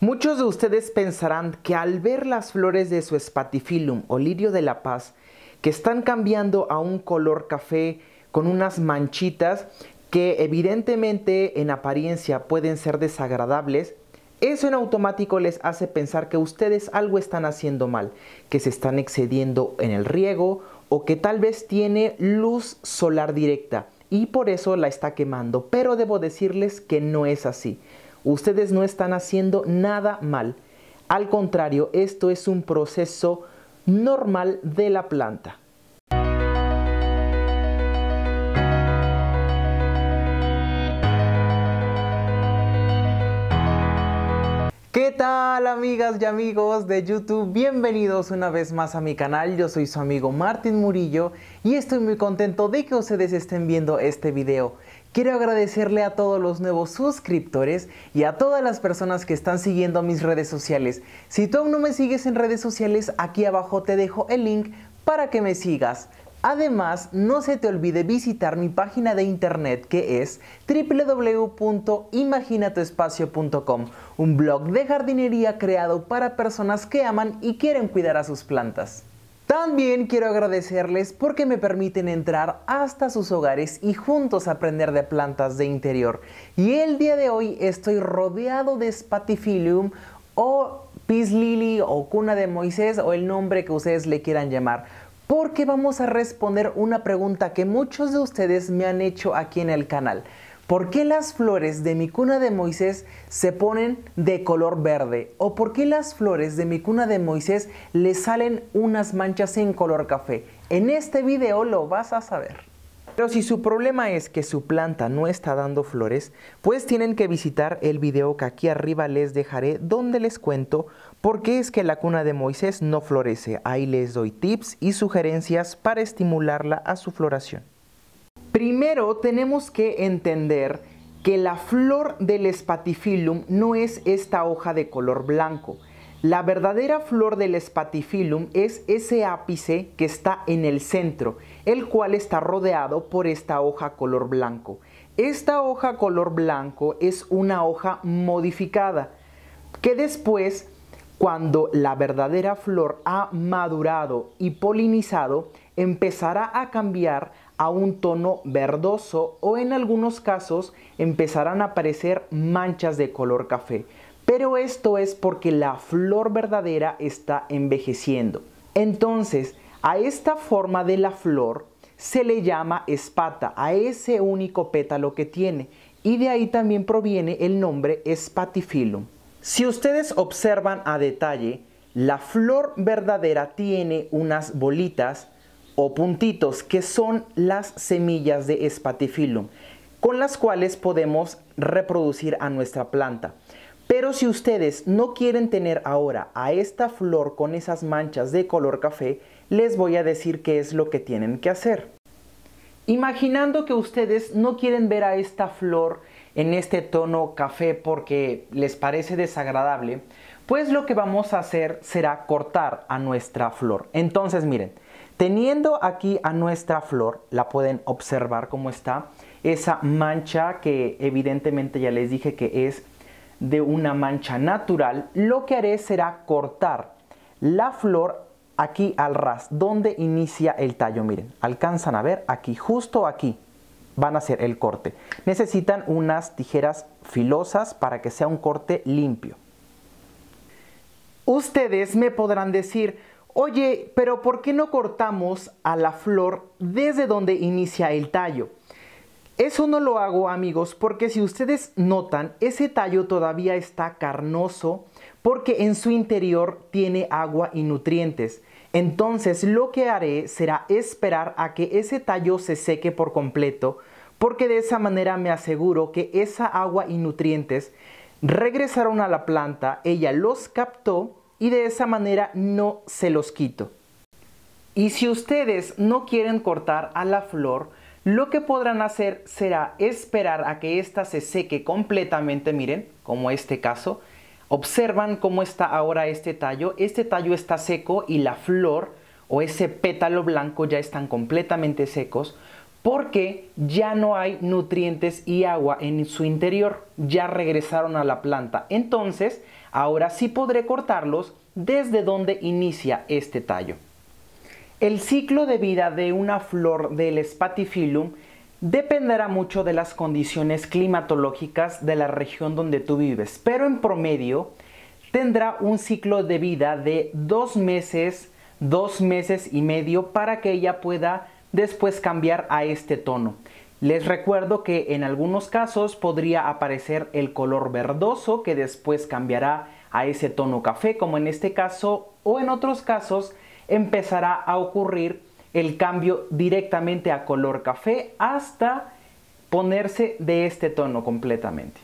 Muchos de ustedes pensarán que al ver las flores de su espatifilum o lirio de la paz, que están cambiando a un color café con unas manchitas que evidentemente en apariencia pueden ser desagradables, eso en automático les hace pensar que ustedes algo están haciendo mal, que se están excediendo en el riego o que tal vez tiene luz solar directa y por eso la está quemando. Pero debo decirles que no es así. Ustedes no están haciendo nada mal. Al contrario, esto es un proceso normal de la planta. tal amigas y amigos de YouTube? Bienvenidos una vez más a mi canal, yo soy su amigo Martín Murillo y estoy muy contento de que ustedes estén viendo este video. Quiero agradecerle a todos los nuevos suscriptores y a todas las personas que están siguiendo mis redes sociales. Si tú aún no me sigues en redes sociales, aquí abajo te dejo el link para que me sigas. Además, no se te olvide visitar mi página de internet que es www.imaginatoespacio.com, un blog de jardinería creado para personas que aman y quieren cuidar a sus plantas. También quiero agradecerles porque me permiten entrar hasta sus hogares y juntos aprender de plantas de interior. Y el día de hoy estoy rodeado de Spatifilium o Peace Lily o Cuna de Moisés o el nombre que ustedes le quieran llamar porque vamos a responder una pregunta que muchos de ustedes me han hecho aquí en el canal. ¿Por qué las flores de mi cuna de Moisés se ponen de color verde? ¿O por qué las flores de mi cuna de Moisés le salen unas manchas en color café? En este video lo vas a saber. Pero si su problema es que su planta no está dando flores, pues tienen que visitar el video que aquí arriba les dejaré donde les cuento por qué es que la cuna de Moisés no florece. Ahí les doy tips y sugerencias para estimularla a su floración. Primero tenemos que entender que la flor del espatifilum no es esta hoja de color blanco, la verdadera flor del espatifilum es ese ápice que está en el centro, el cual está rodeado por esta hoja color blanco. Esta hoja color blanco es una hoja modificada que después, cuando la verdadera flor ha madurado y polinizado, empezará a cambiar a un tono verdoso o en algunos casos empezarán a aparecer manchas de color café. Pero esto es porque la flor verdadera está envejeciendo. Entonces, a esta forma de la flor se le llama espata, a ese único pétalo que tiene. Y de ahí también proviene el nombre espatifilum. Si ustedes observan a detalle, la flor verdadera tiene unas bolitas o puntitos que son las semillas de espatifilum, con las cuales podemos reproducir a nuestra planta. Pero si ustedes no quieren tener ahora a esta flor con esas manchas de color café, les voy a decir qué es lo que tienen que hacer. Imaginando que ustedes no quieren ver a esta flor en este tono café porque les parece desagradable, pues lo que vamos a hacer será cortar a nuestra flor. Entonces miren, teniendo aquí a nuestra flor, la pueden observar cómo está, esa mancha que evidentemente ya les dije que es de una mancha natural, lo que haré será cortar la flor aquí al ras, donde inicia el tallo. Miren, alcanzan a ver aquí, justo aquí van a hacer el corte. Necesitan unas tijeras filosas para que sea un corte limpio. Ustedes me podrán decir, oye, pero ¿por qué no cortamos a la flor desde donde inicia el tallo? Eso no lo hago amigos porque si ustedes notan ese tallo todavía está carnoso porque en su interior tiene agua y nutrientes. Entonces lo que haré será esperar a que ese tallo se seque por completo porque de esa manera me aseguro que esa agua y nutrientes regresaron a la planta, ella los captó y de esa manera no se los quito. Y si ustedes no quieren cortar a la flor, lo que podrán hacer será esperar a que ésta se seque completamente, miren, como este caso. Observan cómo está ahora este tallo. Este tallo está seco y la flor o ese pétalo blanco ya están completamente secos porque ya no hay nutrientes y agua en su interior, ya regresaron a la planta. Entonces, ahora sí podré cortarlos desde donde inicia este tallo. El ciclo de vida de una flor del Spatifilum dependerá mucho de las condiciones climatológicas de la región donde tú vives, pero en promedio tendrá un ciclo de vida de dos meses, dos meses y medio para que ella pueda después cambiar a este tono. Les recuerdo que en algunos casos podría aparecer el color verdoso que después cambiará a ese tono café, como en este caso, o en otros casos empezará a ocurrir el cambio directamente a color café hasta ponerse de este tono completamente.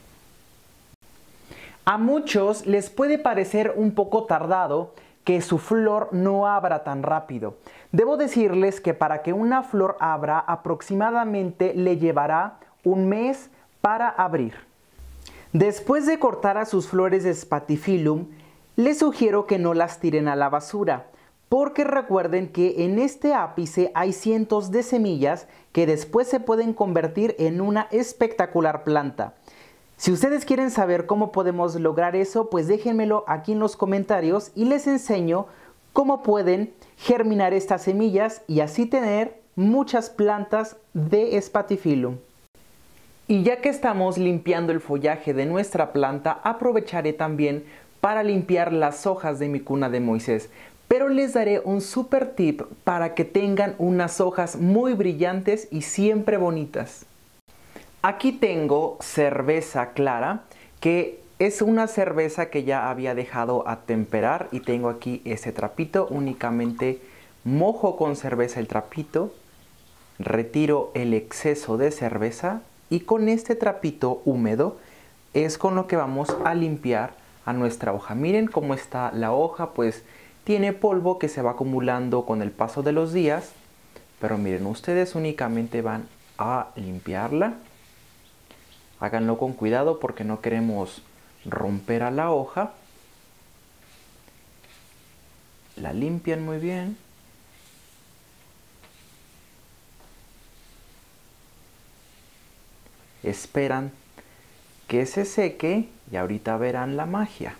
A muchos les puede parecer un poco tardado que su flor no abra tan rápido. Debo decirles que para que una flor abra aproximadamente le llevará un mes para abrir. Después de cortar a sus flores de Spatifilum, les sugiero que no las tiren a la basura porque recuerden que en este ápice hay cientos de semillas que después se pueden convertir en una espectacular planta. Si ustedes quieren saber cómo podemos lograr eso, pues déjenmelo aquí en los comentarios y les enseño cómo pueden germinar estas semillas y así tener muchas plantas de espatifilo. Y ya que estamos limpiando el follaje de nuestra planta, aprovecharé también para limpiar las hojas de mi cuna de Moisés pero les daré un super tip para que tengan unas hojas muy brillantes y siempre bonitas. Aquí tengo cerveza clara, que es una cerveza que ya había dejado a temperar y tengo aquí este trapito, únicamente mojo con cerveza el trapito, retiro el exceso de cerveza y con este trapito húmedo es con lo que vamos a limpiar a nuestra hoja. Miren cómo está la hoja, pues tiene polvo que se va acumulando con el paso de los días, pero miren, ustedes únicamente van a limpiarla. Háganlo con cuidado porque no queremos romper a la hoja. La limpian muy bien. Esperan que se seque y ahorita verán la magia.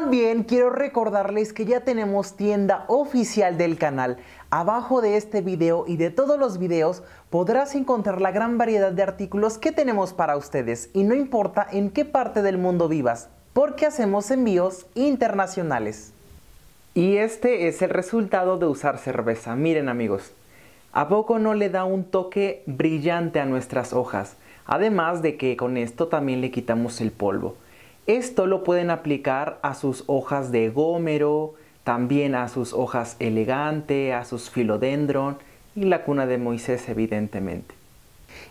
También quiero recordarles que ya tenemos tienda oficial del canal. Abajo de este video y de todos los videos podrás encontrar la gran variedad de artículos que tenemos para ustedes y no importa en qué parte del mundo vivas, porque hacemos envíos internacionales. Y este es el resultado de usar cerveza. Miren amigos, ¿a poco no le da un toque brillante a nuestras hojas? Además de que con esto también le quitamos el polvo. Esto lo pueden aplicar a sus hojas de gómero, también a sus hojas elegante, a sus filodendron y la cuna de Moisés evidentemente.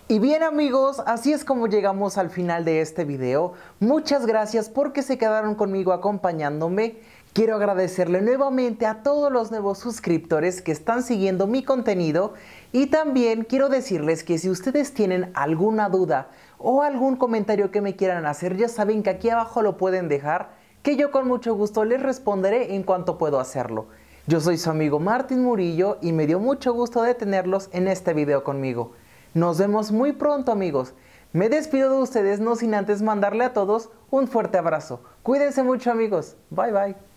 Y bien amigos, así es como llegamos al final de este video. Muchas gracias porque se quedaron conmigo acompañándome. Quiero agradecerle nuevamente a todos los nuevos suscriptores que están siguiendo mi contenido y también quiero decirles que si ustedes tienen alguna duda o algún comentario que me quieran hacer, ya saben que aquí abajo lo pueden dejar, que yo con mucho gusto les responderé en cuanto puedo hacerlo. Yo soy su amigo Martín Murillo y me dio mucho gusto de tenerlos en este video conmigo. Nos vemos muy pronto amigos. Me despido de ustedes no sin antes mandarle a todos un fuerte abrazo. Cuídense mucho amigos. Bye bye.